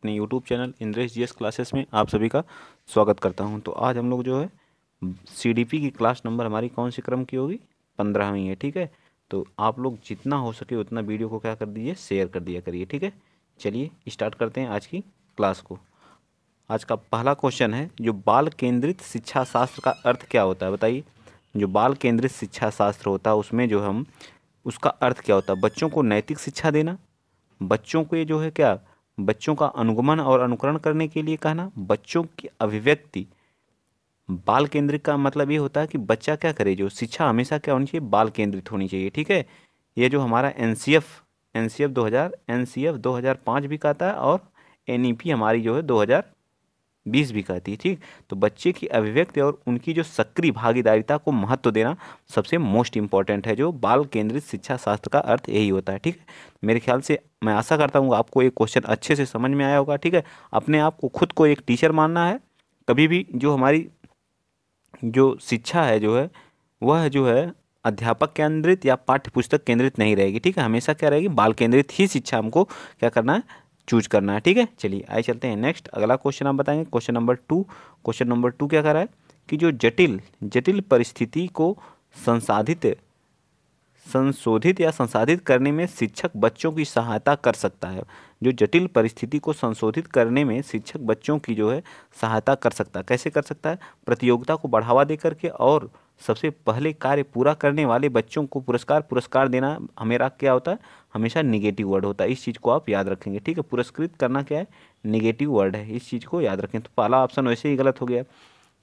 अपने YouTube channel Indresh ji classes में आप सभी का स्वागत करता हूं तो आज हम लोग जो है सीडीपी की क्लास नंबर हमारी कौन सी क्रम की होगी पंद्रहवीं है ठीक है तो आप लोग जितना हो सके उतना वीडियो को क्या कर दीजिए शेयर कर दिया करिए ठीक है चलिए स्टार्ट करते हैं आज की क्लास को आज का पहला क्वेश्चन है जो बाल केंद्रित शिक्षा शास्त्र का अर्थ क्या होता है बताइए जो बाल केंद्रित शिक्षा शास्त्र होता है उसमें जो हम उसका अर्थ क्या होता है बच्चों को नैतिक शिक्षा देना बच्चों को ये जो है क्या बच्चों का अनुगमन और अनुकरण करने के लिए कहना बच्चों की अभिव्यक्ति बाल केंद्रित का मतलब ये होता है कि बच्चा क्या करे जो शिक्षा हमेशा क्या होनी चाहिए बाल केंद्रित होनी चाहिए ठीक है ये जो हमारा N C F N C F दो हज़ार एन सी एफ दो हज़ार पाँच भी कहता है और एन ई पी हमारी जो है दो हज़ार बीस भी कहती है ठीक तो बच्चे की अभिव्यक्ति और उनकी जो सक्रिय भागीदारिता को महत्व देना सबसे मोस्ट इम्पॉर्टेंट है जो बाल केंद्रित शिक्षा शास्त्र का अर्थ यही होता है ठीक है मेरे ख्याल से मैं आशा करता हूँ आपको ये क्वेश्चन अच्छे से समझ में आया होगा ठीक है अपने आप को खुद को एक टीचर मानना है कभी भी जो हमारी जो शिक्षा है जो है वह जो है अध्यापक केंद्रित या पाठ्य पुस्तक केंद्रित नहीं रहेगी ठीक है हमेशा क्या रहेगी बाल केंद्रित ही शिक्षा हमको क्या करना है चूज करना है ठीक है चलिए आइए चलते हैं नेक्स्ट अगला क्वेश्चन आप बताएंगे question number two question number two क्या कह रहा है कि जो जटिल जटिल परिस्थिति को संसाधित संशोधित या संसाधित करने में शिक्षक बच्चों की सहायता कर सकता है जो जटिल परिस्थिति को संशोधित करने में शिक्षक बच्चों की जो है सहायता कर सकता है कैसे कर सकता है प्रतियोगिता को बढ़ावा दे करके और सबसे पहले कार्य पूरा करने वाले बच्चों को पुरस्कार पुरस्कार देना हमेरा क्या होता है हमेशा निगेटिव वर्ड होता है इस चीज़ को आप याद रखेंगे ठीक है पुरस्कृत करना क्या है निगेटिव वर्ड है इस चीज़ को याद रखें तो पहला ऑप्शन वैसे ही गलत हो गया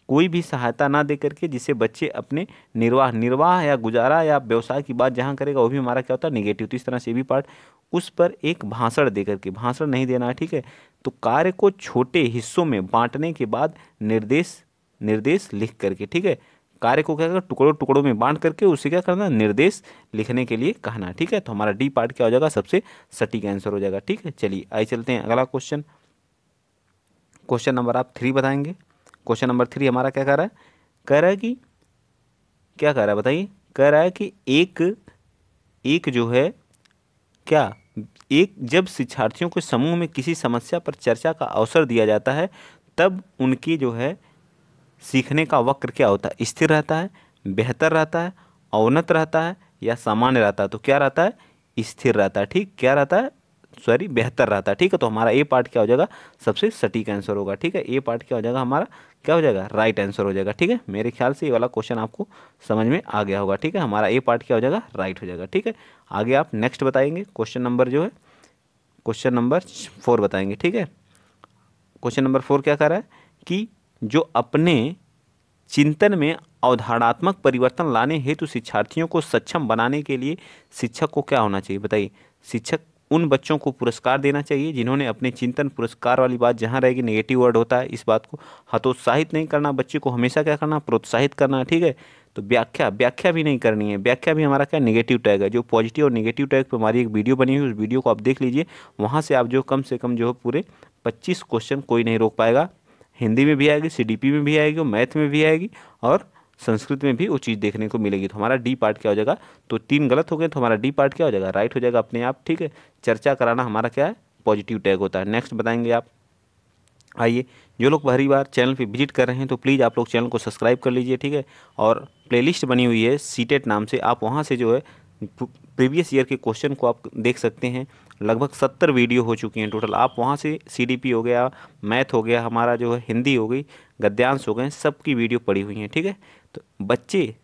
कोई भी सहायता ना दे करके जिससे बच्चे अपने निर्वाह निर्वाह या गुजारा या व्यवसाय की बात जहाँ करेगा वो भी हमारा क्या होता है निगेटिव तो इस तरह से भी पार्ट उस पर एक भाषण दे करके भाषण नहीं देना ठीक है तो कार्य को छोटे हिस्सों में बांटने के बाद निर्देश निर्देश लिख करके ठीक है कार्य को क्या करना टुकड़ों टुकड़ों में बांट करके उसे क्या करना निर्देश लिखने के लिए कहना ठीक है तो हमारा डी पार्ट क्या हो जाएगा सबसे सटीक आंसर हो जाएगा ठीक है चलिए आइए चलते हैं अगला क्वेश्चन क्वेश्चन नंबर आप थ्री बताएंगे क्वेश्चन नंबर थ्री हमारा क्या कह रहा है कह रहा है कि क्या कह रहा है बताइए कह रहा है कि एक एक जो है क्या एक जब शिक्षार्थियों को समूह में किसी समस्या पर चर्चा का अवसर दिया जाता है तब उनकी जो है सीखने का वक्र क्या होता है स्थिर रहता है बेहतर रहता है अवनत रहता है या सामान्य रहता है तो क्या रहता है स्थिर रहता है ठीक क्या रहता है सॉरी बेहतर रहता है ठीक है तो हमारा ए पार्ट क्या हो जाएगा सबसे सटीक आंसर होगा ठीक है ए पार्ट क्या हो जाएगा हमारा क्या हो जाएगा राइट आंसर हो जाएगा ठीक है मेरे ख्याल से ये वाला क्वेश्चन आपको समझ में आ गया होगा ठीक है हमारा ए पार्ट क्या हो जाएगा राइट हो जाएगा ठीक है आगे आप नेक्स्ट बताएंगे क्वेश्चन नंबर जो है क्वेश्चन नंबर फोर बताएंगे ठीक है क्वेश्चन नंबर फोर क्या कह रहा है कि जो अपने चिंतन में अवधारणात्मक परिवर्तन लाने हेतु शिक्षार्थियों को सक्षम बनाने के लिए शिक्षक को क्या होना चाहिए बताइए शिक्षक उन बच्चों को पुरस्कार देना चाहिए जिन्होंने अपने चिंतन पुरस्कार वाली बात जहाँ रहेगी नेगेटिव वर्ड होता है इस बात को हतोत्साहित नहीं करना बच्चे को हमेशा क्या करना प्रोत्साहित करना ठीक है तो व्याख्या व्याख्या भी नहीं करनी है व्याख्या भी हमारा क्या नेगेटिव टैग है जो पॉजिटिव और नेगेटिव टैग पर हमारी एक वीडियो बनी हुई उस वीडियो को आप देख लीजिए वहाँ से आप जो कम से कम जो है पूरे पच्चीस क्वेश्चन कोई नहीं रोक पाएगा हिंदी में भी आएगी सी में भी आएगी मैथ में भी आएगी और संस्कृत में भी वो चीज़ देखने को मिलेगी तो हमारा डी पार्ट क्या हो जाएगा तो तीन गलत हो गए तो हमारा डी पार्ट क्या हो जाएगा राइट हो जाएगा अपने आप ठीक है चर्चा कराना हमारा क्या है पॉजिटिव टैग होता है नेक्स्ट बताएंगे आप आइए जो लोग पहली बार चैनल पे विजिट कर रहे हैं तो प्लीज़ आप लोग चैनल को सब्सक्राइब कर लीजिए ठीक है और प्लेलिस्ट बनी हुई है सीटेट नाम से आप वहाँ से जो है प्रीवियस ईयर के क्वेश्चन को आप देख सकते हैं लगभग सत्तर वीडियो हो चुकी हैं टोटल आप वहाँ से सीडीपी हो गया मैथ हो गया हमारा जो है हिंदी हो गई गद्यांश हो गए सबकी वीडियो पड़ी हुई हैं ठीक है थीके? बच्चे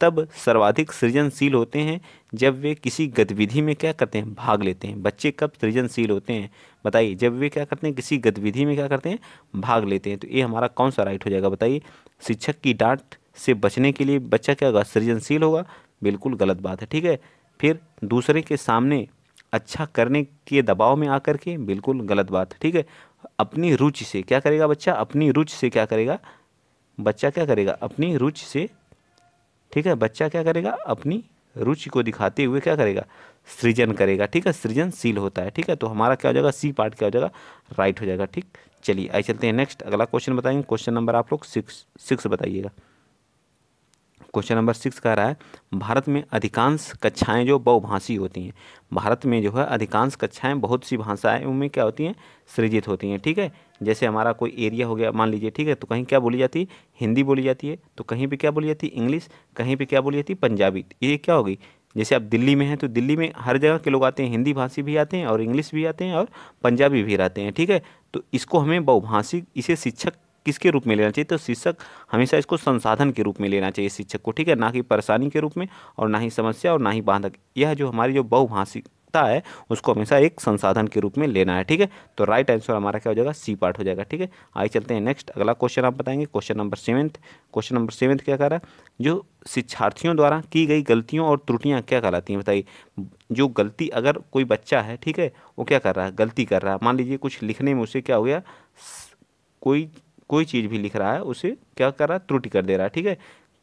तब सर्वाधिक सृजनशील होते हैं जब वे किसी गतिविधि में क्या करते हैं भाग लेते हैं बच्चे कब सृजनशील होते हैं बताइए जब वे क्या करते हैं किसी गतिविधि में क्या करते हैं भाग लेते हैं तो ये हमारा कौन सा राइट हो जाएगा बताइए शिक्षक की डांट से बचने के लिए बच्चा क्या होगा सृजनशील होगा बिल्कुल गलत बात है ठीक है फिर दूसरे के सामने अच्छा करने के दबाव में आकर के बिल्कुल गलत बात ठीक है अपनी रुचि से क्या करेगा बच्चा अपनी रुचि से क्या करेगा बच्चा क्या करेगा अपनी रुचि से ठीक है बच्चा क्या करेगा अपनी रुचि को दिखाते हुए क्या करेगा सृजन करेगा ठीक है सृजनशील होता है ठीक है तो हमारा क्या हो जाएगा सी पार्ट क्या हो जाएगा राइट हो जाएगा ठीक चलिए आइए चलते हैं नेक्स्ट अगला क्वेश्चन बताएंगे क्वेश्चन नंबर आप लोग सिक्स सिक्स बताइएगा क्वेश्चन नंबर सिक्स कह रहा है भारत में अधिकांश कक्षाएं जो बहुभाषी होती हैं भारत में जो है अधिकांश कक्षाएं बहुत सी भाषाएं में क्या होती हैं सृजित होती हैं ठीक है जैसे हमारा कोई एरिया हो गया मान लीजिए ठीक है तो कहीं क्या बोली जाती है हिंदी बोली जाती है तो कहीं पर क्या बोली जाती है इंग्लिश कहीं पर क्या बोली जाती है पंजाबी ये क्या होगी जैसे आप दिल्ली में हैं तो दिल्ली में हर जगह के लोग आते हैं हिंदी भाषी भी आते हैं और इंग्लिश भी आते हैं और पंजाबी भी रहते हैं ठीक है तो इसको हमें बहुभाषी इसे शिक्षक किसके रूप में लेना चाहिए तो शिक्षक हमेशा इसको संसाधन के रूप में लेना चाहिए शिक्षक को ठीक है ना कि परेशानी के रूप में और ना ही समस्या और ना ही बांधक यह जो हमारी जो बहुभाषिक है उसको हमेशा एक संसाधन के रूप में लेना है ठीक है तो राइट आंसर हमारा क्या हो जाएगा सी पार्ट हो जाएगा ठीक है आइए चलते हैं नेक्स्ट अगला क्वेश्चन आप बताएंगे question number seventh question number seventh क्या कह रहा है जो शिक्षार्थियों द्वारा की गई गलतियों और त्रुटियाँ क्या कहलाती हैं बताइए जो गलती अगर कोई बच्चा है ठीक है वो क्या कर रहा है गलती कर रहा है मान लीजिए कुछ लिखने में उसे क्या हो गया कोई कोई चीज़ भी लिख रहा है उसे क्या कर रहा है त्रुटि कर दे रहा है ठीक है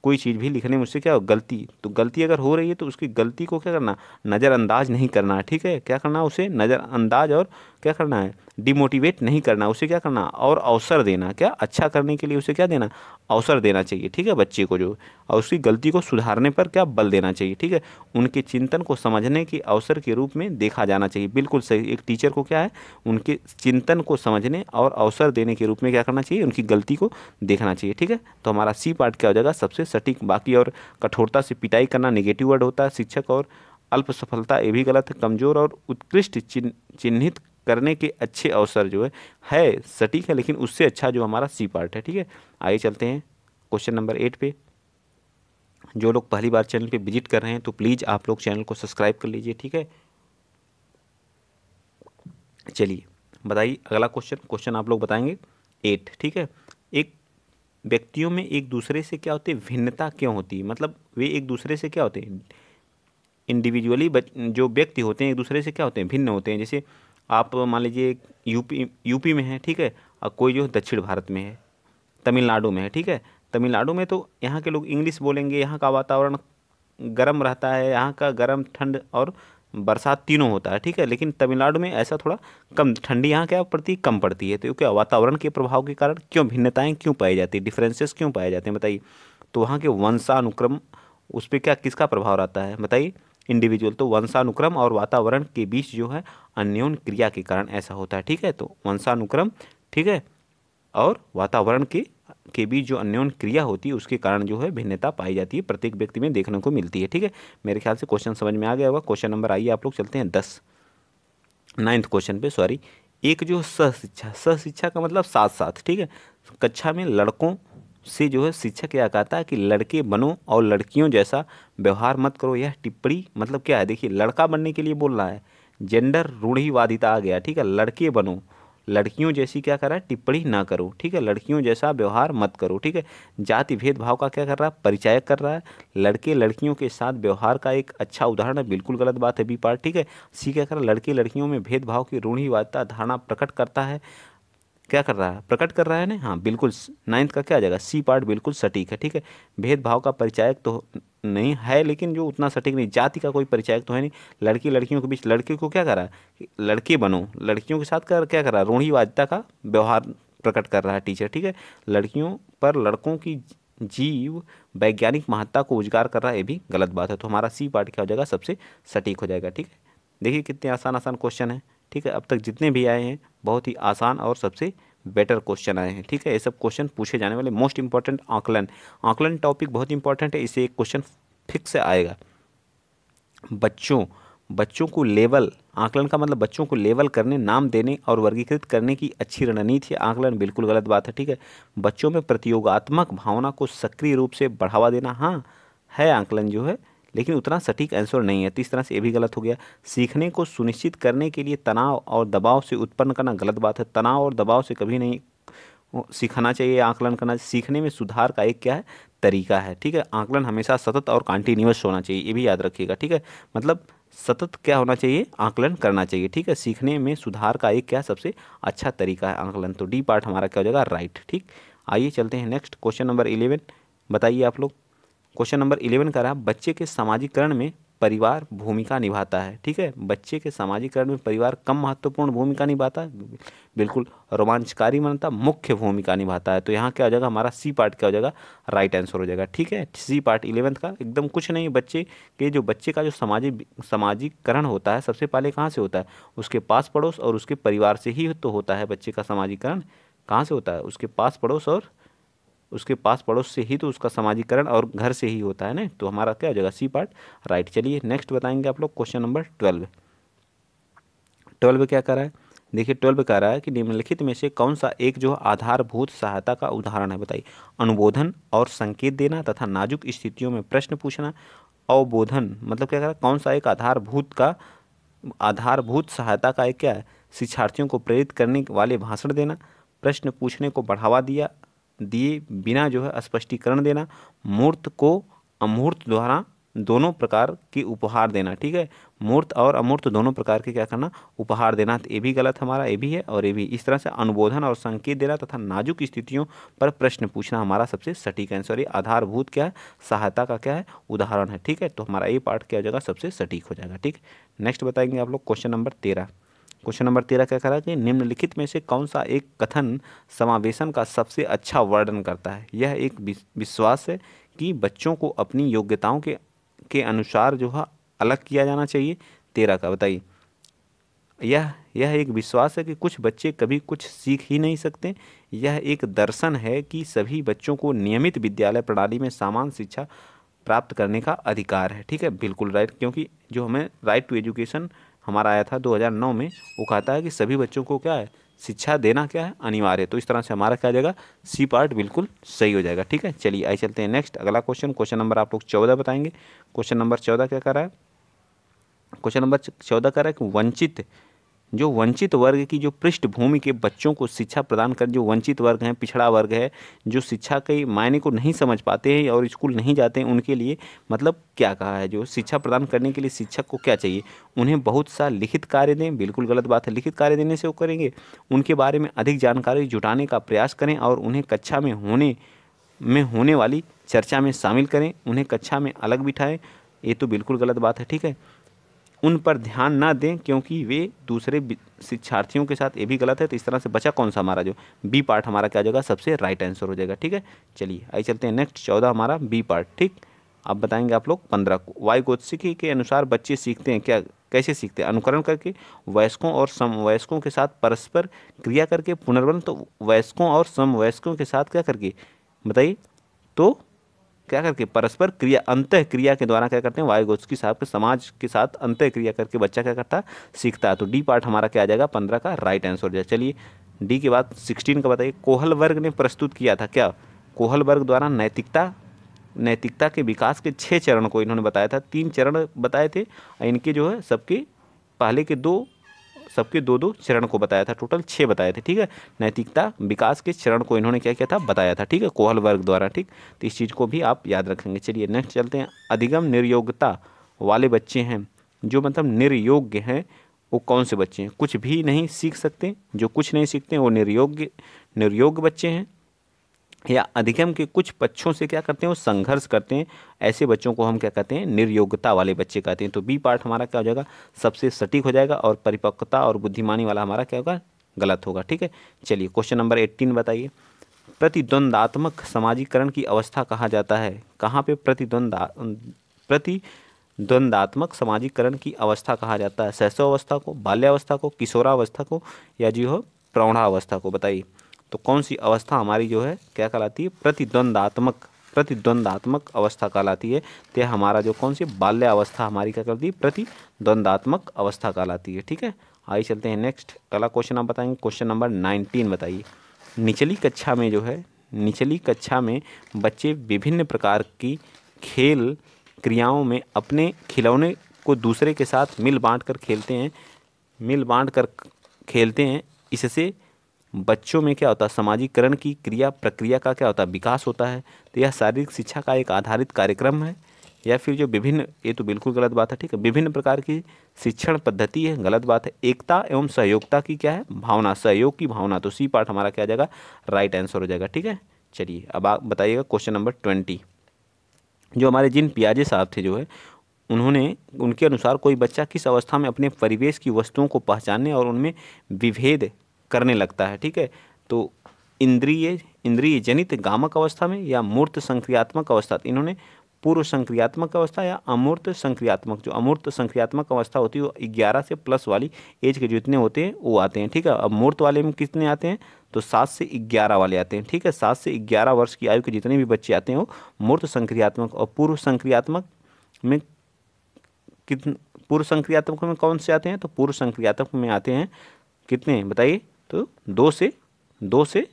कोई चीज़ भी लिखने में उससे क्या हो गलती तो गलती अगर हो रही है तो उसकी गलती को क्या करना नज़रअंदाज नहीं करना ठीक है क्या करना उसे नज़रअंदाज और क्या करना है डिमोटिवेट नहीं करना उसे क्या करना और अवसर देना क्या अच्छा करने के लिए उसे क्या देना अवसर देना चाहिए ठीक है बच्चे को जो और उसकी गलती को सुधारने पर क्या बल देना चाहिए ठीक है उनके चिंतन को समझने के अवसर के रूप में देखा जाना चाहिए बिल्कुल सही एक टीचर को क्या है उनके चिंतन को समझने और अवसर देने के रूप में क्या करना चाहिए उनकी गलती को देखना चाहिए ठीक है तो हमारा सी पार्ट क्या हो जाएगा सबसे सटीक बाकी और कठोरता से पिटाई करना निगेटिव वर्ड होता है शिक्षक और अल्प सफलता ये भी गलत है कमजोर और उत्कृष्ट चिन्हित करने के अच्छे अवसर जो है है सटीक है लेकिन उससे अच्छा जो हमारा सी पार्ट है ठीक है आइए चलते हैं क्वेश्चन नंबर एट पे जो लोग पहली बार चैनल पे विजिट कर रहे हैं तो प्लीज़ आप लोग चैनल को सब्सक्राइब कर लीजिए ठीक है चलिए बताइए अगला क्वेश्चन क्वेश्चन आप लोग बताएंगे एट ठीक है एक व्यक्तियों में एक दूसरे से क्या होती है भिन्नता क्यों होती है मतलब वे एक दूसरे से क्या होते हैं इंडिविजुअली जो व्यक्ति होते हैं एक दूसरे से क्या होते हैं भिन्न होते हैं जैसे आप मान लीजिए यूपी यूपी में है ठीक है और कोई जो दक्षिण भारत में है तमिलनाडु में है ठीक है तमिलनाडु में तो यहाँ के लोग इंग्लिश बोलेंगे यहाँ का वातावरण गर्म रहता है यहाँ का गर्म ठंड और बरसात तीनों होता है ठीक है लेकिन तमिलनाडु में ऐसा थोड़ा कम ठंडी यहाँ क्या पड़ती कम पड़ती है तो क्योंकि वातावरण के प्रभाव के कारण क्यों भिन्नताएँ क्यों पाई जाती है डिफरेंसेस क्यों पाए जाते हैं बताइए तो वहाँ के वंशानुक्रम उस पर क्या किसका प्रभाव रहता है बताइए इंडिविजुअल तो वंशानुक्रम और वातावरण के बीच जो है अन्योन क्रिया के कारण ऐसा होता है ठीक है तो वंशानुक्रम ठीक है और वातावरण के के बीच जो अन्योन क्रिया होती है उसके कारण जो है भिन्नता पाई जाती है प्रत्येक व्यक्ति में देखने को मिलती है ठीक है मेरे ख्याल से क्वेश्चन समझ में आ गया होगा क्वेश्चन नंबर आइए आप लोग चलते हैं दस नाइन्थ क्वेश्चन पे सॉरी एक जो सह शिक्षा सह शिक्षा का मतलब साथ साथ ठीक है कक्षा में लड़कों से जो है शिक्षक यह कहता है कि लड़के बनो और लड़कियों जैसा व्यवहार मत करो यह टिप्पणी मतलब क्या है देखिए लड़का बनने के लिए बोल रहा है जेंडर रूढ़िवादिता आ गया ठीक है लड़के बनो लड़कियों जैसी क्या कर रहा है टिप्पणी ना करो ठीक है लड़कियों जैसा व्यवहार मत करो ठीक है जाति भेदभाव का क्या कर रहा है परिचायक कर रहा है लड़के लड़कियों के साथ व्यवहार का एक अच्छा उदाहरण है बिल्कुल गलत बात है बी पार्ट ठीक है सी क्या कर रहा है लड़के लड़कियों में भेदभाव की रूढ़ीवादिता धारणा प्रकट करता है क्या कर रहा है प्रकट कर रहा है ना हाँ बिल्कुल नाइन्थ का क्या आ जाएगा सी पार्ट बिल्कुल सटीक है ठीक है भेदभाव का परिचायक तो नहीं है लेकिन जो उतना सटीक नहीं जाति का कोई परिचायक तो है नहीं लड़की लड़कियों के बीच लड़के को क्या कर रहा है लड़के बनो लड़कियों के साथ कर क्या कर रहा है रूढ़ीवादिता का व्यवहार प्रकट कर रहा है टीचर ठीक है लड़कियों पर लड़कों की जीव वैज्ञानिक महत्ता को उजगार कर रहा है ये भी गलत बात है तो हमारा सी पार्ट क्या हो जाएगा सबसे सटीक हो जाएगा ठीक है देखिए कितने आसान आसान क्वेश्चन है ठीक है अब तक जितने भी आए हैं बहुत ही आसान और सबसे बेटर क्वेश्चन आए हैं ठीक है ये सब क्वेश्चन पूछे जाने वाले मोस्ट इंपॉर्टेंट आंकलन आंकलन टॉपिक बहुत इंपॉर्टेंट है इसे एक क्वेश्चन फिक्स आएगा बच्चों बच्चों को लेवल आंकलन का मतलब बच्चों को लेवल करने नाम देने और वर्गीकृत करने की अच्छी रणनीति है आंकलन बिल्कुल गलत बात है ठीक है बच्चों में प्रतियोगात्मक भावना को सक्रिय रूप से बढ़ावा देना हाँ है आंकलन जो है लेकिन उतना सटीक आंसर नहीं है तीस तो तरह से ये भी गलत हो गया सीखने को सुनिश्चित करने के लिए तनाव और दबाव से उत्पन्न करना गलत बात है तनाव और दबाव से कभी नहीं सीखना चाहिए आकलन करना सीखने में सुधार का एक क्या है तरीका है ठीक है आकलन हमेशा सतत और कंटिन्यूस होना चाहिए ये भी याद रखिएगा ठीक है मतलब सतत क्या होना चाहिए आकलन करना चाहिए ठीक है सीखने में सुधार का एक क्या सबसे अच्छा तरीका है आकलन तो डी पार्ट हमारा क्या हो जाएगा राइट ठीक आइए चलते हैं नेक्स्ट क्वेश्चन नंबर इलेवन बताइए आप लोग क्वेश्चन नंबर इलेवन का रहा बच्चे के सामाजिकरण में परिवार भूमिका निभाता है ठीक है बच्चे के सामाजिकरण में परिवार कम महत्वपूर्ण भूमिका निभाता है बिल्कुल रोमांचकारी बनता मुख्य भूमिका निभाता है तो यहाँ क्या हो जाएगा हमारा सी पार्ट क्या हो जाएगा राइट आंसर हो जाएगा ठीक है सी पार्ट इलेवंथ का एकदम कुछ नहीं बच्चे के जो बच्चे का जो सामाजिक सामाजिकरण होता है सबसे पहले कहाँ से होता है उसके पास पड़ोस और उसके परिवार से ही तो होता है बच्चे का सामाजिकरण कहाँ से होता है उसके पास पड़ोस और उसके पास पड़ोस से ही तो उसका समाजीकरण और घर से ही होता है ना तो हमारा क्या हो जाएगा सी पार्ट राइट चलिए नेक्स्ट बताएंगे आप लोग क्वेश्चन नंबर ट्वेल्व ट्वेल्व क्या कर रहा है देखिए ट्वेल्व कह रहा है कि निम्नलिखित में से कौन सा एक जो आधारभूत सहायता का उदाहरण है बताइए अनुबोधन और संकेत देना तथा नाजुक स्थितियों में प्रश्न पूछना अवबोधन मतलब क्या कह रहा है कौन सा एक आधारभूत का आधारभूत सहायता का एक क्या है शिक्षार्थियों को प्रेरित करने वाले भाषण देना प्रश्न पूछने को बढ़ावा दिया दिए बिना जो है स्पष्टीकरण देना मूर्त को अमूर्त द्वारा दोनों प्रकार के उपहार देना ठीक है मूर्त और अमूर्त दोनों प्रकार के क्या करना उपहार देना तो ये भी गलत हमारा ये भी है और ये भी इस तरह से अनुबोधन और संकेत देना तथा नाजुक स्थितियों पर प्रश्न पूछना हमारा सबसे सटीक आंसर सॉरी आधारभूत क्या है सहायता का क्या है उदाहरण है ठीक है तो हमारा ये पार्ट क्या हो जाएगा सबसे सटीक हो जाएगा ठीक नेक्स्ट बताएंगे आप लोग क्वेश्चन नंबर तेरह क्वेश्चन नंबर तेरह क्या कह रहा है कि निम्नलिखित में से कौन सा एक कथन समावेशन का सबसे अच्छा वर्णन करता है यह एक विश्वास है कि बच्चों को अपनी योग्यताओं के के अनुसार जो है अलग किया जाना चाहिए तेरह का बताइए यह यह एक विश्वास है कि कुछ बच्चे कभी कुछ सीख ही नहीं सकते यह एक दर्शन है कि सभी बच्चों को नियमित विद्यालय प्रणाली में सामान्य शिक्षा प्राप्त करने का अधिकार है ठीक है बिल्कुल राइट क्योंकि जो हमें राइट टू एजुकेशन हमारा आया था 2009 में वो कहता है कि सभी बच्चों को क्या है शिक्षा देना क्या है अनिवार्य तो इस तरह से हमारा क्या जाएगा सी पार्ट बिल्कुल सही हो जाएगा ठीक है चलिए आई चलते हैं नेक्स्ट अगला क्वेश्चन क्वेश्चन नंबर आप लोग चौदह बताएंगे क्वेश्चन नंबर चौदह क्या कर रहा है क्वेश्चन नंबर चौदह कर रहा है कि वंचित जो वंचित वर्ग की जो पृष्ठभूमि के बच्चों को शिक्षा प्रदान कर जो वंचित वर्ग हैं पिछड़ा वर्ग है जो शिक्षा के मायने को नहीं समझ पाते हैं और स्कूल नहीं जाते हैं उनके लिए मतलब क्या कहा है जो शिक्षा प्रदान करने के लिए शिक्षक को क्या चाहिए उन्हें बहुत सा लिखित कार्य दें बिल्कुल गलत बात है लिखित कार्य देने से वो करेंगे उनके बारे में अधिक जानकारी जुटाने का प्रयास करें और उन्हें कक्षा में होने में होने वाली चर्चा में शामिल करें उन्हें कक्षा में अलग बिठाएँ ये तो बिल्कुल गलत बात है ठीक है उन पर ध्यान ना दें क्योंकि वे दूसरे शिक्षार्थियों के साथ ये भी गलत है तो इस तरह से बचा कौन सा हमारा जो बी पार्ट हमारा क्या हो जाएगा सबसे राइट आंसर हो जाएगा ठीक है चलिए आइए चलते हैं नेक्स्ट चौदह हमारा बी पार्ट ठीक आप बताएंगे आप लोग पंद्रह को वायु गोत्सिकी के अनुसार बच्चे सीखते हैं क्या कैसे सीखते हैं अनुकरण करके वयस्कों और समवयस्कों के साथ परस्पर क्रिया करके पुनर्वन तो वयस्कों और समवयस्कों के साथ क्या करके बताइए तो क्या करके परस्पर क्रिया अंतः क्रिया के द्वारा क्या करते हैं वायुगोस्की साहब के समाज के साथ अंतः क्रिया करके बच्चा क्या करता है सीखता है तो डी पार्ट हमारा क्या आ जाएगा पंद्रह का राइट आंसर हो जाएगा चलिए डी के बाद सिक्सटीन का बताइए कोहल वर्ग ने प्रस्तुत किया था क्या कोहल वर्ग द्वारा नैतिकता नैतिकता के विकास के छः चरण को इन्होंने बताया था तीन चरण बताए थे इनके जो है सबके पहले के दो सबके दो दो चरण को बताया था टोटल छः बताए थे ठीक है नैतिकता विकास के चरण को इन्होंने क्या किया था बताया था ठीक है कोहल वर्ग द्वारा ठीक तो इस चीज़ को भी आप याद रखेंगे चलिए नेक्स्ट चलते हैं अधिगम निर्योग्यता वाले बच्चे हैं जो मतलब निर्योग्य हैं वो कौन से बच्चे हैं कुछ भी नहीं सीख सकते जो कुछ नहीं सीखते वो निर्योग्य निर्योग्य बच्चे हैं या अधिगम के कुछ पक्षों से क्या करते हैं वो संघर्ष करते हैं ऐसे बच्चों को हम क्या कहते हैं निर्योग्यता वाले बच्चे कहते हैं तो बी पार्ट हमारा क्या हो जाएगा सबसे सटीक हो जाएगा और परिपक्वता और बुद्धिमानी वाला हमारा क्या होगा गलत होगा ठीक है चलिए क्वेश्चन नंबर एट्टीन बताइए प्रतिद्वंदात्मक समाजीकरण की अवस्था कहा जाता है कहाँ पर प्रतिद्वंदा प्रति द्वंदात्मक समाजीकरण की अवस्था कहा जाता है अवस्था को बाल्यावस्था को किशोरावस्था को या जी हो प्रौढ़ावस्था को बताइए तो कौन सी अवस्था हमारी जो है क्या कहलाती है प्रतिद्वंदात्मक प्रतिद्वंदात्मक अवस्था कहलाती है तो हमारा जो कौन सी बाल्यावस्था हमारी क्या कहलाती है प्रतिद्वंदात्मक अवस्था कहलाती है ठीक है आइए चलते हैं नेक्स्ट अगला क्वेश्चन आप बताएंगे क्वेश्चन नंबर नाइनटीन बताइए निचली कक्षा में जो है निचली कक्षा में बच्चे विभिन्न प्रकार की खेल क्रियाओं में अपने खिलौने को दूसरे के साथ मिल बांट कर खेलते हैं मिल बांट कर खेलते हैं इससे बच्चों में क्या होता है सामाजिकरण की क्रिया प्रक्रिया का क्या होता है विकास होता है तो यह शारीरिक शिक्षा का एक आधारित कार्यक्रम है या फिर जो विभिन्न ये तो बिल्कुल गलत बात है ठीक है विभिन्न प्रकार की शिक्षण पद्धति है गलत बात है एकता एवं सहयोगता की क्या है भावना सहयोग की भावना तो सी पार्ट हमारा क्या जाएगा राइट आंसर हो जाएगा ठीक है चलिए अब आप बताइएगा क्वेश्चन नंबर ट्वेंटी जो हमारे जिन पियाजे साहब थे जो है उन्होंने उनके अनुसार कोई बच्चा किस अवस्था में अपने परिवेश की वस्तुओं को पहचानने और उनमें विभेद करने लगता है ठीक है तो इंद्रिय इंद्रिय जनित गामक अवस्था में या मूर्त संक्रियात्मक अवस्था इन्होंने पूर्व संक्रियात्मक अवस्था या अमूर्त संक्रियात्मक जो अमूर्त संक्रियात्मक अवस्था होती है वो ग्यारह से प्लस वाली एज के जितने होते हैं वो आते हैं ठीक है अब मूर्त वाले में कितने आते हैं तो सात से ग्यारह वाले आते हैं ठीक है सात से ग्यारह वर्ष की आयु के जितने भी बच्चे आते हैं वो मूर्त संक्रियात्मक और पूर्व संक्रियात्मक में कितने पूर्व संक्रियात्मक में कौन से आते हैं तो पूर्व संक्रियात्मक में आते हैं कितने बताइए तो दो से दो से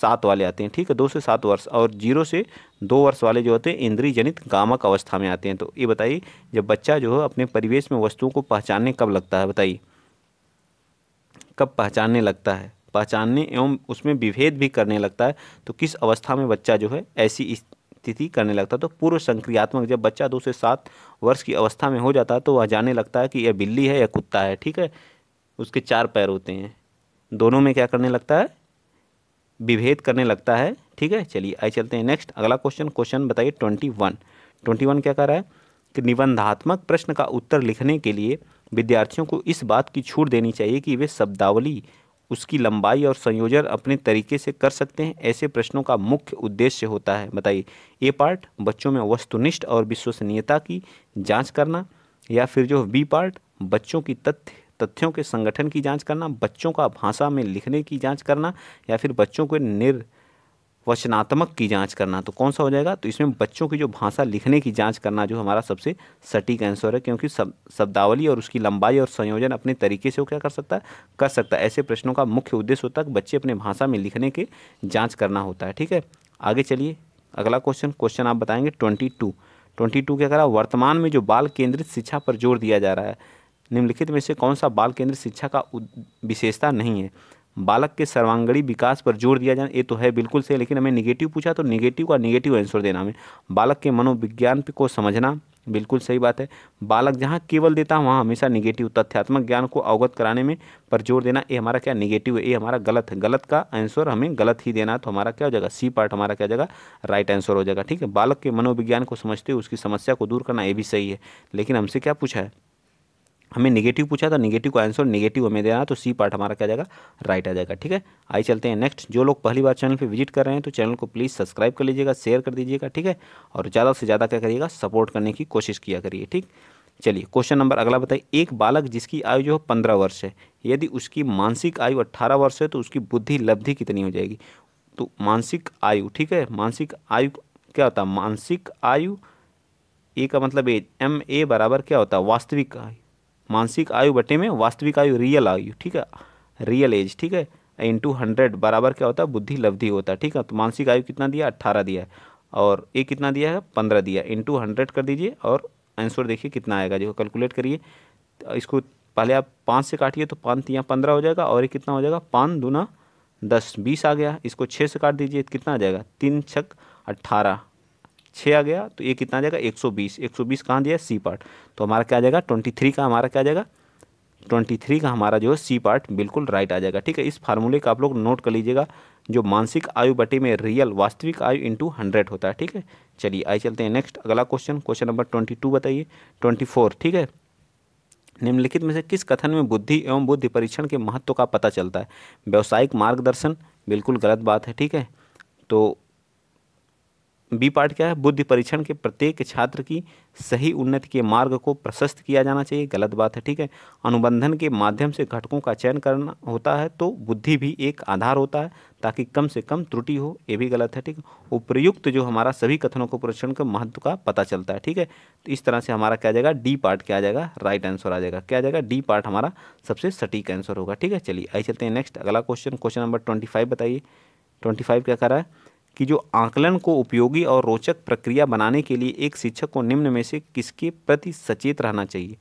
सात वाले आते हैं ठीक है दो से सात वर्ष और जीरो से दो वर्ष वाले जो होते हैं इंद्रिय जनित गामक अवस्था में आते हैं तो ये बताइए जब बच्चा जो है अपने परिवेश में वस्तुओं को पहचानने कब लगता है बताइए कब पहचानने लगता है पहचानने एवं उसमें विभेद भी करने लगता है तो किस अवस्था में बच्चा जो है ऐसी स्थिति करने लगता है तो पूर्व संक्रियात्मक जब बच्चा दो से सात वर्ष की अवस्था में हो जाता है तो वह जाने लगता है कि यह बिल्ली है या कुत्ता है ठीक है उसके चार पैर होते हैं दोनों में क्या करने लगता है विभेद करने लगता है ठीक है चलिए आइए चलते हैं नेक्स्ट अगला क्वेश्चन क्वेश्चन बताइए ट्वेंटी वन ट्वेंटी वन क्या कर रहा है कि निबंधात्मक प्रश्न का उत्तर लिखने के लिए विद्यार्थियों को इस बात की छूट देनी चाहिए कि वे शब्दावली उसकी लंबाई और संयोजन अपने तरीके से कर सकते हैं ऐसे प्रश्नों का मुख्य उद्देश्य होता है बताइए ए पार्ट बच्चों में वस्तुनिष्ठ और विश्वसनीयता की जाँच करना या फिर जो बी पार्ट बच्चों की तथ्य तथ्यों के संगठन की जांच करना बच्चों का भाषा में लिखने की जांच करना या फिर बच्चों के निर्वचनात्मक की जांच करना तो कौन सा हो जाएगा तो इसमें बच्चों की जो भाषा लिखने की जांच करना जो हमारा सबसे सटीक आंसर है क्योंकि सब शब्दावली और उसकी लंबाई और संयोजन अपने तरीके से वो क्या कर सकता है कर सकता है ऐसे प्रश्नों का मुख्य उद्देश्य होता है कि बच्चे अपने भाषा में लिखने के जाँच करना होता है ठीक है आगे चलिए अगला क्वेश्चन क्वेश्चन आप बताएंगे ट्वेंटी टू ट्वेंटी टू क्या करा वर्तमान में जो बाल केंद्रित शिक्षा पर जोर दिया जा रहा है निम्नलिखित में से कौन सा बाल केंद्र शिक्षा का विशेषता नहीं है बालक के सर्वांगणी विकास पर जोर दिया जाना ये तो है बिल्कुल सही लेकिन हमें निगेटिव पूछा तो निगेटिव का निगेटिव आंसर देना हमें बालक के मनोविज्ञान को समझना बिल्कुल सही बात है बालक जहाँ केवल देता है वहाँ हमेशा निगेटिव तथ्यात्मक ज्ञान को अवगत कराने में पर जोर देना ये हमारा क्या निगेटिव है ये हमारा गलत है गलत का आंसर हमें गलत ही देना तो हमारा क्या हो जाएगा सी पार्ट हमारा क्या जाएगा राइट आंसर हो जाएगा ठीक है बालक के मनोविज्ञान को समझते हुए उसकी समस्या को दूर करना ये भी सही है लेकिन हमसे क्या पूछा है हमें नेगेटिव पूछा तो नेगेटिव का आंसर नेगेटिव हमें देना तो सी पार्ट हमारा क्या जाएगा राइट आ जाएगा ठीक है आइए चलते हैं नेक्स्ट जो लोग पहली बार चैनल पे विजिट कर रहे हैं तो चैनल को प्लीज़ सब्सक्राइब कर लीजिएगा शेयर कर दीजिएगा ठीक है और ज़्यादा से ज़्यादा क्या करिएगा सपोर्ट करने की कोशिश किया करिए ठीक चलिए क्वेश्चन नंबर अगला बताइए एक बालक जिसकी आयु जो है पंद्रह वर्ष है यदि उसकी मानसिक आयु अट्ठारह वर्ष है तो उसकी बुद्धि लब्धि कितनी हो जाएगी तो मानसिक आयु ठीक है मानसिक आयु क्या होता है मानसिक आयु ए का मतलब एज एम ए बराबर क्या होता है वास्तविक आयु मानसिक आयु बटे में वास्तविक आयु रियल आयु ठीक है रियल एज ठीक है इंटू हंड्रेड बराबर क्या होता है बुद्धि लब्धि होता है ठीक है तो मानसिक आयु कितना दिया अट्ठारह दिया है और ये कितना दिया है पंद्रह दिया इंटू हंड्रेड कर दीजिए और आंसर देखिए कितना आएगा जो कैलकुलेट करिए तो इसको पहले आप पाँच से काटिए तो पाँच यहाँ पंद्रह हो जाएगा और ये कितना हो जाएगा पाँच दूना दस बीस आ गया इसको छः से काट दीजिए तो कितना आ जाएगा तीन छक अट्ठारह छः आ गया तो ये कितना आ जाएगा एक सौ बीस एक सौ बीस कहाँ दिया सी पार्ट तो हमारा क्या आ जाएगा ट्वेंटी थ्री का हमारा क्या आ जाएगा ट्वेंटी थ्री का हमारा जो है सी पार्ट बिल्कुल राइट आ जाएगा ठीक है इस फार्मूले का आप लोग नोट कर लीजिएगा जो मानसिक आयु बटे में रियल वास्तविक आयु इंटू हंड्रेड होता है ठीक है चलिए आइए चलते हैं नेक्स्ट अगला question question number twenty two बताइए ट्वेंटी फोर ठीक है निम्नलिखित में से किस कथन में बुद्धि एवं बुद्धि परीक्षण के महत्व का पता चलता है व्यावसायिक मार्गदर्शन बिल्कुल गलत बात है ठीक है तो बी पार्ट क्या है बुद्धि परीक्षण के प्रत्येक छात्र की सही उन्नति के मार्ग को प्रशस्त किया जाना चाहिए गलत बात है ठीक है अनुबंधन के माध्यम से घटकों का चयन करना होता है तो बुद्धि भी एक आधार होता है ताकि कम से कम त्रुटि हो ये भी गलत है ठीक है उपयुक्त जो हमारा सभी कथनों को परीक्षण के महत्व का पता चलता है ठीक है तो इस तरह से हमारा क्या जाएगा डी पार्ट क्या आ जाएगा राइट आंसर आ जाएगा क्या आ जाएगा डी पार्ट हमारा सबसे सटीक आंसर होगा ठीक है चलिए आई चलते हैं नेक्स्ट अगला क्वेश्चन क्वेश्चन नंबर ट्वेंटी बताइए ट्वेंटी क्या कर रहा है कि जो आकलन को उपयोगी और रोचक प्रक्रिया बनाने के लिए एक शिक्षक को निम्न में से किसके प्रति सचेत रहना चाहिए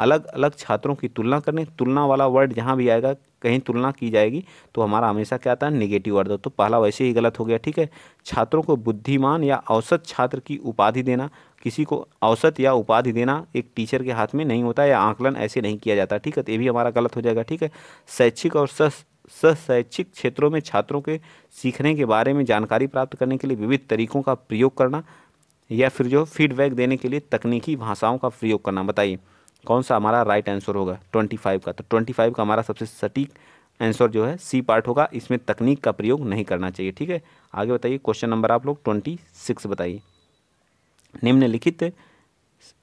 अलग अलग छात्रों की तुलना करने तुलना वाला वर्ड जहाँ भी आएगा कहीं तुलना की जाएगी तो हमारा हमेशा क्या आता है निगेटिव वर्ड तो पहला वैसे ही गलत हो गया ठीक है छात्रों को बुद्धिमान या औसत छात्र की उपाधि देना किसी को औसत या उपाधि देना एक टीचर के हाथ में नहीं होता या आंकलन ऐसे नहीं किया जाता ठीक है तो ये भी हमारा गलत हो जाएगा ठीक है शैक्षिक और सस सशैक्षिक क्षेत्रों में छात्रों के सीखने के बारे में जानकारी प्राप्त करने के लिए विविध तरीकों का प्रयोग करना या फिर जो फीडबैक देने के लिए तकनीकी भाषाओं का प्रयोग करना बताइए कौन सा हमारा राइट आंसर होगा ट्वेंटी फाइव का तो ट्वेंटी फाइव का हमारा सबसे सटीक आंसर जो है सी पार्ट होगा इसमें तकनीक का प्रयोग नहीं करना चाहिए ठीक है आगे बताइए क्वेश्चन नंबर आप लोग ट्वेंटी सिक्स बताइए निम्नलिखित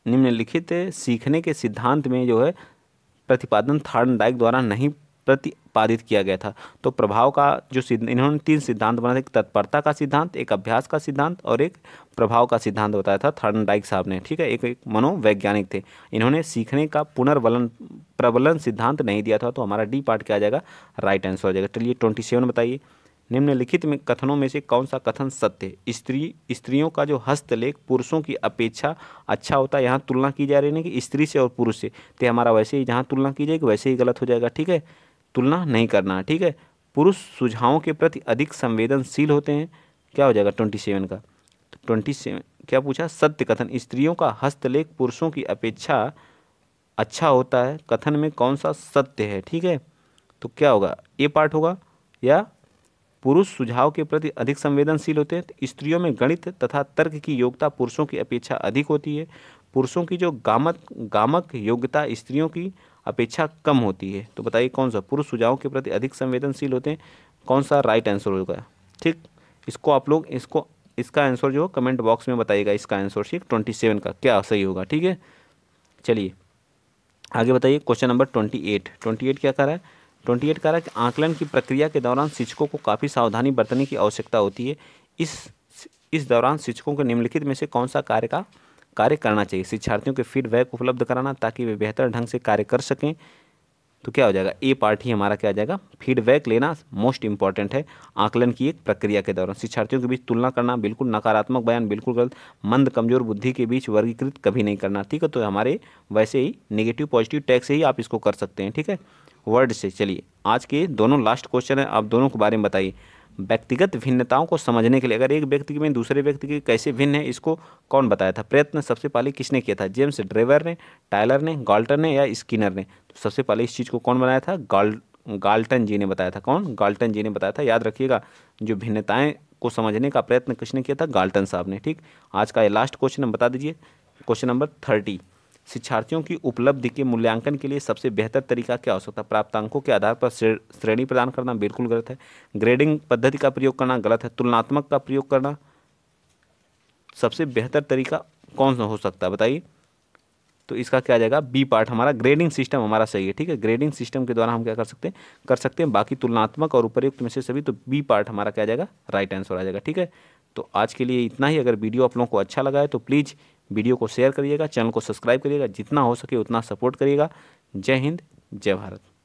निम्नलिखित सीखने के सिद्धांत में जो है प्रतिपादन थार्डन डाइक द्वारा नहीं प्रतिपादित किया गया था तो प्रभाव का जो इन्होंने तीन सिद्धांत बनाए थे तत्परता का सिद्धांत एक अभ्यास का सिद्धांत और एक प्रभाव का सिद्धांत बताया था डाइक साहब ने ठीक है एक, एक मनोवैज्ञानिक थे इन्होंने सीखने का पुनर्वलन प्रबलन सिद्धांत नहीं दिया था तो हमारा डी पार्ट क्या आ जाएगा राइट आंसर हो जाएगा चलिए ट्वेंटी सेवन बताइए निम्नलिखित में कथनों में से कौन सा कथन सत्य स्त्री स्त्रियों का जो हस्तलेख पुरुषों की अपेक्षा अच्छा होता है यहाँ तुलना की जा रही है कि स्त्री से और पुरुष से तो हमारा वैसे ही जहाँ तुलना की जाएगी वैसे ही गलत हो जाएगा ठीक है तुलना नहीं करना ठीक है पुरुष सुझावों के प्रति अधिक संवेदनशील होते हैं क्या हो जाएगा ट्वेंटी सेवन का तो ट्वेंटी सेवन क्या पूछा सत्य कथन स्त्रियों का हस्तलेख पुरुषों की अपेक्षा अच्छा होता है कथन में कौन सा सत्य है ठीक है तो क्या होगा ये पार्ट होगा या पुरुष सुझाव के प्रति अधिक संवेदनशील होते हैं तो स्त्रियों में गणित तथा तर्क की योग्यता पुरुषों की अपेक्षा अधिक होती है पुरुषों की जो गामक गामक योग्यता स्त्रियों की अपेक्षा कम होती है तो बताइए कौन सा पुरुष सुझावों के प्रति अधिक संवेदनशील होते हैं कौन सा राइट आंसर होगा ठीक इसको आप लोग इसको इसका आंसर जो कमेंट बॉक्स में बताइएगा इसका आंसर ठीक ट्वेंटी सेवन का क्या सही होगा ठीक है चलिए आगे बताइए question number twenty eight twenty eight क्या कह रहा है ट्वेंटी एट कह रहा है कि आंकलन की प्रक्रिया के दौरान शिक्षकों को काफ़ी सावधानी बरतने की आवश्यकता होती है इस इस दौरान शिक्षकों के निम्नलिखित में से कौन सा कार्य का कार्य करना चाहिए शिक्षार्थियों के फीडबैक उपलब्ध कराना ताकि वे बेहतर ढंग से कार्य कर सकें तो क्या हो जाएगा ए पार्ट ही हमारा क्या आ जाएगा फीडबैक लेना मोस्ट इंपॉर्टेंट है आकलन की एक प्रक्रिया के दौरान शिक्षार्थियों के बीच तुलना करना बिल्कुल नकारात्मक बयान बिल्कुल गलत मंद कमजोर बुद्धि के बीच वर्गीकृत कभी नहीं करना ठीक है तो हमारे वैसे ही नेगेटिव पॉजिटिव टैग से ही आप इसको कर सकते हैं ठीक है वर्ड से चलिए आज के दोनों लास्ट क्वेश्चन है आप दोनों के बारे में बताइए व्यक्तिगत भिन्नताओं को समझने के लिए अगर एक व्यक्ति में दूसरे व्यक्ति के कैसे भिन्न है इसको कौन बताया था प्रयत्न सबसे पहले किसने किया था जेम्स ड्रेवर ने टायलर ने गॉल्टन ने या स्किनर ने तो सबसे पहले इस चीज़ को कौन बनाया था गॉल गाल्टन जी ने बताया था कौन गाल्टन जी ने बताया था याद रखिएगा जो भिन्नताएं को समझने का प्रयत्न किसने किया था गाल्टन साहब ने ठीक आज का ये लास्ट क्वेश्चन बता दीजिए क्वेश्चन नंबर थर्टी शिक्षार्थियों की उपलब्धि के मूल्यांकन के लिए सबसे बेहतर तरीका क्या हो सकता है प्राप्त अंकों के आधार पर श्रेणी प्रदान करना बिल्कुल गलत है ग्रेडिंग पद्धति का प्रयोग करना गलत है तुलनात्मक का प्रयोग करना सबसे बेहतर तरीका कौन सा हो सकता है बताइए तो इसका क्या आ जाएगा बी पार्ट हमारा ग्रेडिंग सिस्टम हमारा सही है ठीक है ग्रेडिंग सिस्टम के द्वारा हम क्या कर सकते हैं कर सकते हैं बाकी तुलनात्मक और उपरयुक्त में से सभी तो बी पार्ट हमारा क्या आ जाएगा राइट आंसर आ जाएगा ठीक है तो आज के लिए इतना ही अगर वीडियो आप लोगों को अच्छा लगा है तो प्लीज़ वीडियो को शेयर करिएगा चैनल को सब्सक्राइब करिएगा जितना हो सके उतना सपोर्ट करिएगा जय हिंद जय भारत